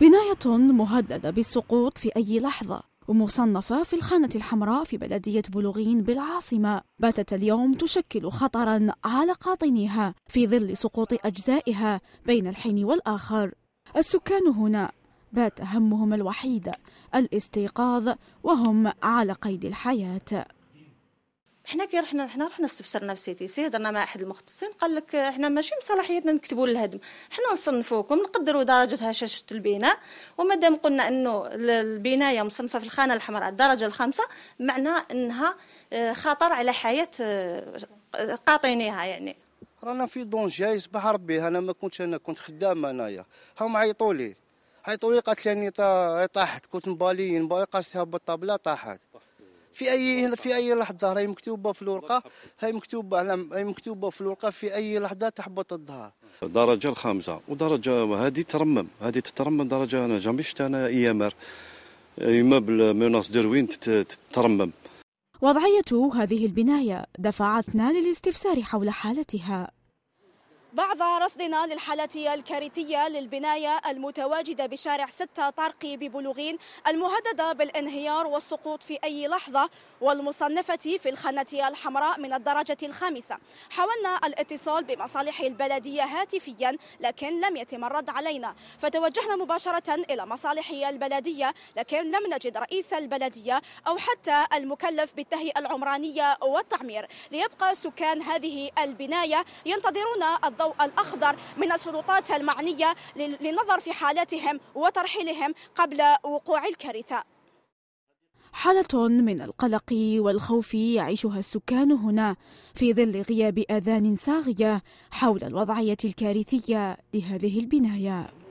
بناية مهددة بالسقوط في أي لحظة ومصنفة في الخانة الحمراء في بلدية بلوغين بالعاصمة باتت اليوم تشكل خطرا على قاطنيها في ظل سقوط أجزائها بين الحين والآخر السكان هنا بات همهم الوحيد الاستيقاظ وهم على قيد الحياه حنا كي رحنا حنا رحنا استفسرنا في سيتي سي هضرنا مع احد المختصين قال لك حنا ماشي من صلاحيتنا نكتبوا الهدم حنا نصنفوكم نقدروا درجه هشاشه البناء ومادام قلنا انه البنايه مصنفه في الخانه الحمراء الدرجه الخامسه معنى انها آه، خطر على حياه آه، قاطنيها يعني رانا في دونجي يصبح ربي انا ما كنتش انا كنت خدام انايا هم عيطوا لي عيطوا لي قالت لي طاحت كنت مبالي مبالي قاستها بالطابله طاحت في اي في اي لحظه راهي مكتوبه في الورقه هاي مكتوبه على نعم، هاي مكتوبه في الورقه في اي لحظه تحبط الظهر الدرجه الخامسه ودرجه هذه ترمم هذه تترمم درجه انا جامي شفت انا ايامر يما بالمناص دروين تترمم وضعيه هذه البنايه دفعتنا للاستفسار حول حالتها بعض رصدنا للحالة الكارثية للبناية المتواجدة بشارع 6 طرقي ببلوغين المهددة بالانهيار والسقوط في أي لحظة والمصنفة في الخانة الحمراء من الدرجة الخامسة حاولنا الاتصال بمصالح البلدية هاتفيا لكن لم يتم الرد علينا فتوجهنا مباشرة إلى مصالح البلدية لكن لم نجد رئيس البلدية أو حتى المكلف بالتهيئة العمرانية والتعمير ليبقى سكان هذه البناية ينتظرون الضوء الضوء الأخضر من السلطات المعنية للنظر في حالتهم وترحيلهم قبل وقوع الكارثة حالة من القلق والخوف يعيشها السكان هنا في ظل غياب آذان صاغية حول الوضعية الكارثية لهذه البناية